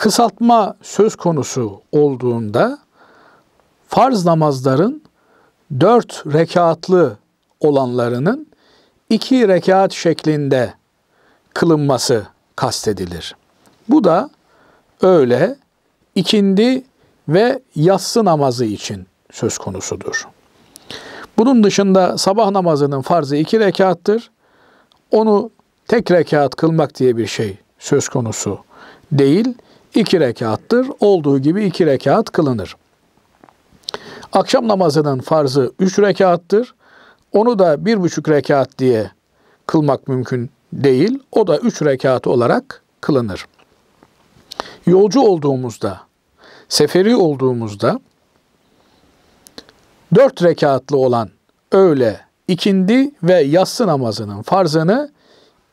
kısaltma söz konusu olduğunda farz namazların dört rekatlı olanlarının iki rekat şeklinde kılınması kastedilir. Bu da öğle, ikindi ve yatsı namazı için söz konusudur. Bunun dışında sabah namazının farzı iki rekattır. Onu tek rekat kılmak diye bir şey söz konusu değil iki rekattır. Olduğu gibi iki rekat kılınır. Akşam namazının farzı üç rekattır. Onu da bir buçuk rekat diye kılmak mümkün değil. O da üç rekat olarak kılınır. Yolcu olduğumuzda, seferi olduğumuzda dört rekatlı olan öğle, ikindi ve yatsı namazının farzını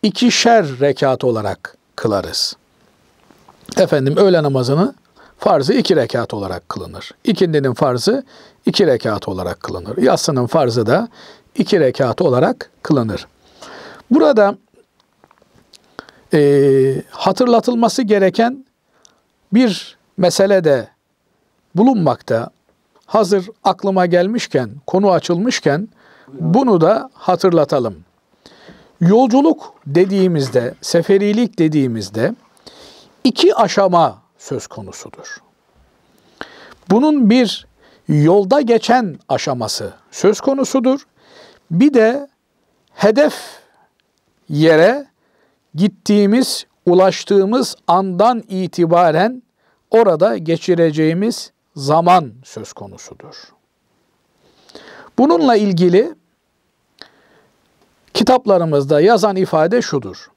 ikişer rekat olarak kılarız.'' efendim öğle namazını farzı iki rekat olarak kılınır. İkindinin farzı iki rekat olarak kılınır. Yatsının farzı da iki rekat olarak kılınır. Burada e, hatırlatılması gereken bir mesele de bulunmakta. Hazır aklıma gelmişken, konu açılmışken bunu da hatırlatalım. Yolculuk dediğimizde, seferilik dediğimizde iki aşama söz konusudur. Bunun bir yolda geçen aşaması söz konusudur. Bir de hedef yere gittiğimiz, ulaştığımız andan itibaren orada geçireceğimiz zaman söz konusudur. Bununla ilgili kitaplarımızda yazan ifade şudur.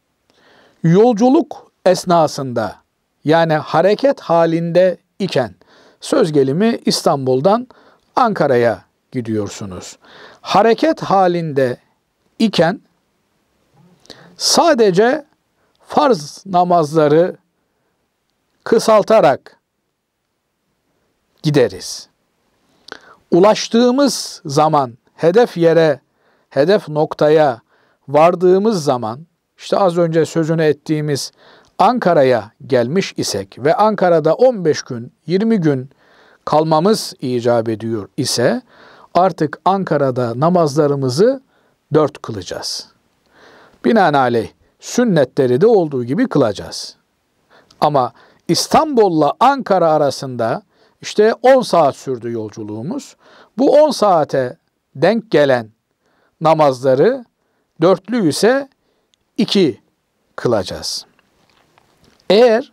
Yolculuk esnasında yani hareket halinde iken söz gelimi İstanbul'dan Ankara'ya gidiyorsunuz. Hareket halinde iken sadece farz namazları kısaltarak gideriz. Ulaştığımız zaman hedef yere, hedef noktaya vardığımız zaman işte az önce sözünü ettiğimiz Ankara'ya gelmiş isek ve Ankara'da 15 gün, 20 gün kalmamız icap ediyor ise artık Ankara'da namazlarımızı dört kılacağız. Binaenaleyh sünnetleri de olduğu gibi kılacağız. Ama İstanbul'la Ankara arasında işte 10 saat sürdü yolculuğumuz. Bu 10 saate denk gelen namazları dörtlü ise iki kılacağız.'' Eğer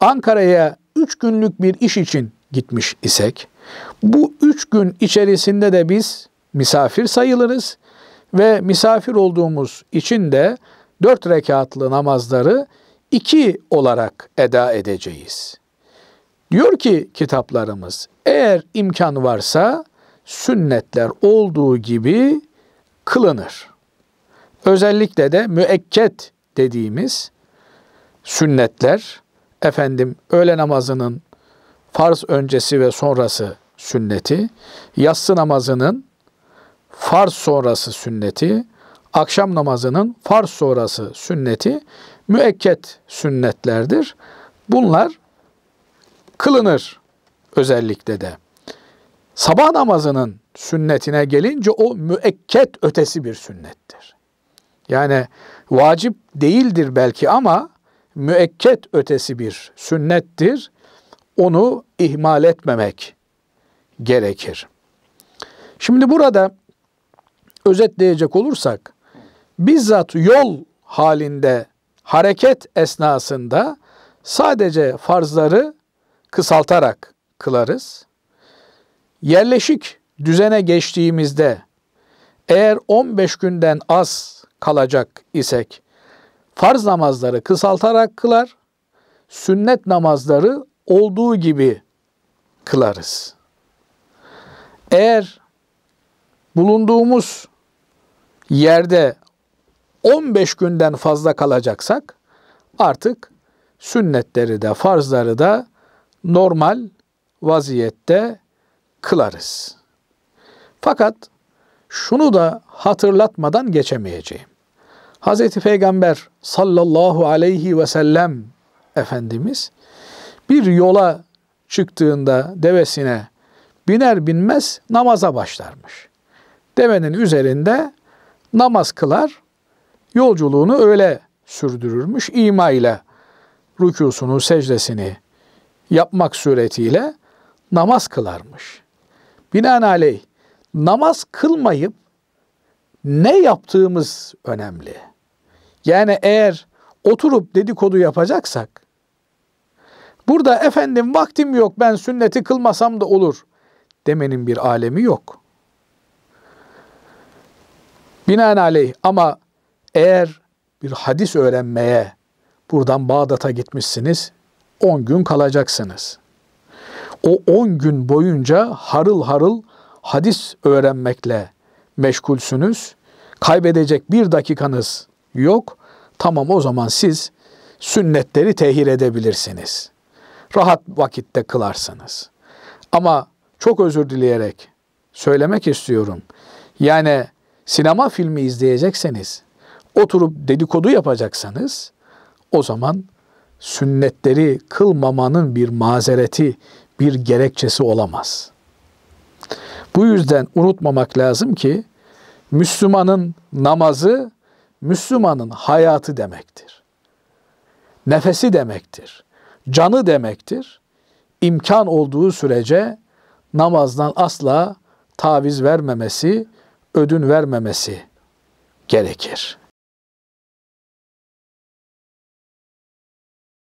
Ankara'ya 3 günlük bir iş için gitmiş isek bu 3 gün içerisinde de biz misafir sayılırız ve misafir olduğumuz için de 4 rekatlı namazları 2 olarak eda edeceğiz. Diyor ki kitaplarımız eğer imkan varsa sünnetler olduğu gibi kılınır. Özellikle de müekket dediğimiz sünnetler, efendim öğle namazının farz öncesi ve sonrası sünneti, yatsı namazının farz sonrası sünneti, akşam namazının farz sonrası sünneti müekket sünnetlerdir. Bunlar kılınır özellikle de. Sabah namazının sünnetine gelince o müekket ötesi bir sünnettir. Yani vacip değildir belki ama müekket ötesi bir sünnettir. Onu ihmal etmemek gerekir. Şimdi burada özetleyecek olursak bizzat yol halinde hareket esnasında sadece farzları kısaltarak kılarız. Yerleşik düzene geçtiğimizde eğer 15 günden az kalacak isek farz namazları kısaltarak kılar, sünnet namazları olduğu gibi kılarız. Eğer bulunduğumuz yerde 15 günden fazla kalacaksak artık sünnetleri de farzları da normal vaziyette kılarız. Fakat şunu da hatırlatmadan geçemeyeceğim. Hazreti Peygamber sallallahu aleyhi ve sellem Efendimiz bir yola çıktığında devesine biner binmez namaza başlarmış. Devenin üzerinde namaz kılar, yolculuğunu öyle sürdürürmüş. İma ile rükusunu, secdesini yapmak suretiyle namaz kılarmış. Binaenaleyh namaz kılmayıp ne yaptığımız önemli. Yani eğer oturup dedikodu yapacaksak burada efendim vaktim yok ben sünneti kılmasam da olur demenin bir alemi yok. Binaenaleyh ama eğer bir hadis öğrenmeye buradan Bağdat'a gitmişsiniz 10 gün kalacaksınız. O 10 gün boyunca harıl harıl hadis öğrenmekle meşgulsünüz. Kaybedecek bir dakikanız yok. Tamam o zaman siz sünnetleri tehir edebilirsiniz. Rahat vakitte kılarsınız. Ama çok özür dileyerek söylemek istiyorum. Yani sinema filmi izleyecekseniz, oturup dedikodu yapacaksanız o zaman sünnetleri kılmamanın bir mazereti, bir gerekçesi olamaz. Bu yüzden unutmamak lazım ki Müslümanın namazı Müslümanın hayatı demektir. Nefesi demektir. Canı demektir. İmkan olduğu sürece namazdan asla taviz vermemesi, ödün vermemesi gerekir.